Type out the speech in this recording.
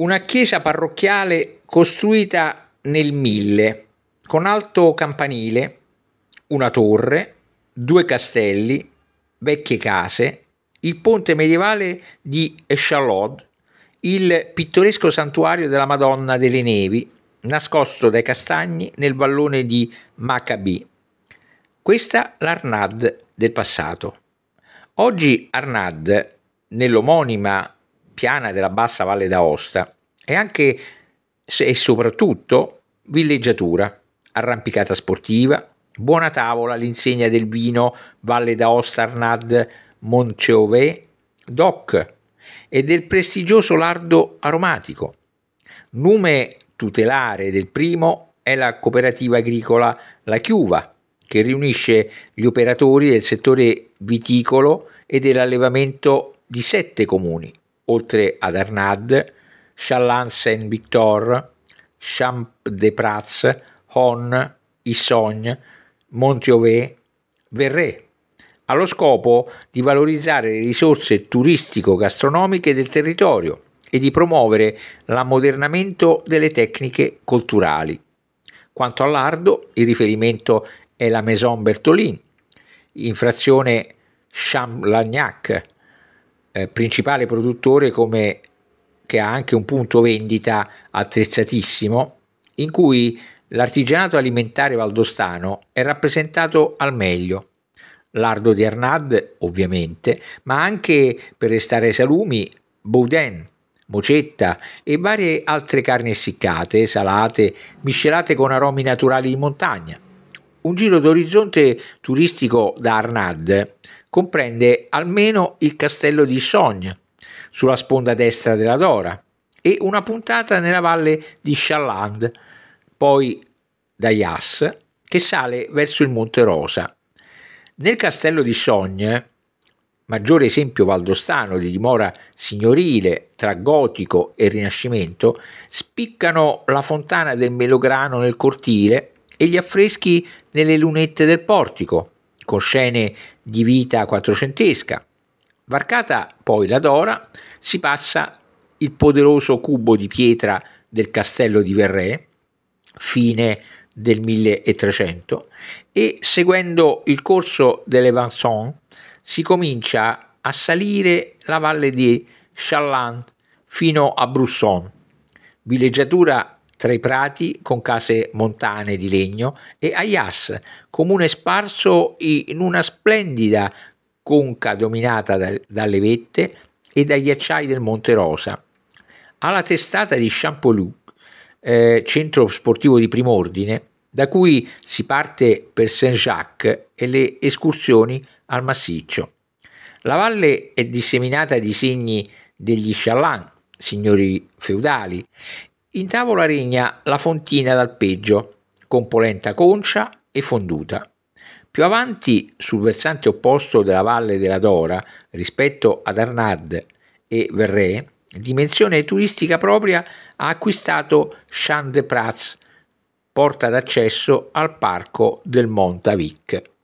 una chiesa parrocchiale costruita nel 1000 con alto campanile, una torre, due castelli, vecchie case, il ponte medievale di Echalod, il pittoresco santuario della Madonna delle Nevi, nascosto dai castagni nel vallone di Maccabi. Questa l'Arnad del passato. Oggi Arnad, nell'omonima piana della bassa Valle d'Aosta e anche e soprattutto villeggiatura, arrampicata sportiva, buona tavola all'insegna del vino Valle d'Aosta Arnad Monceauvet, DOC e del prestigioso lardo aromatico. Nome tutelare del primo è la cooperativa agricola La Chiuva, che riunisce gli operatori del settore viticolo e dell'allevamento di sette comuni, oltre ad Arnad, Challan Saint-Victor, Champ-de-Prats, Hon, Issogne, Montiové, Verré, allo scopo di valorizzare le risorse turistico-gastronomiche del territorio e di promuovere l'ammodernamento delle tecniche culturali. Quanto all'ardo, il riferimento è la Maison Bertolin, infrazione Champ-Lagnac, eh, principale produttore come, che ha anche un punto vendita attrezzatissimo, in cui l'artigianato alimentare valdostano è rappresentato al meglio. Lardo di Arnad, ovviamente, ma anche per restare ai salumi, Boudin mocetta e varie altre carni essiccate, salate, miscelate con aromi naturali di montagna. Un giro d'orizzonte turistico da Arnad comprende almeno il castello di Sogne, sulla sponda destra della Dora, e una puntata nella valle di Chaland, poi da Yas, che sale verso il Monte Rosa. Nel castello di Sogne, maggiore esempio valdostano di dimora signorile tra gotico e rinascimento, spiccano la fontana del Melograno nel cortile e gli affreschi nelle lunette del portico, con scene di vita quattrocentesca. Varcata poi la Dora, si passa il poderoso cubo di pietra del castello di Verrè, fine del 1300, e seguendo il corso delle Vincent si comincia a salire la valle di Chaland fino a Brusson, villeggiatura tra i prati con case montane di legno, e Ayas, comune sparso in una splendida conca dominata da, dalle vette e dagli acciai del Monte Rosa. Alla testata di Champolux, eh, centro sportivo di prim'ordine, da cui si parte per Saint-Jacques e le escursioni al massiccio. La valle è disseminata di segni degli chaland, signori feudali, in tavola regna la fontina d'alpeggio con polenta concia e fonduta. Più avanti, sul versante opposto della Valle della Dora rispetto ad Arnard e Verré, dimensione turistica propria ha acquistato Champs de Prats, porta d'accesso al parco del Montavic.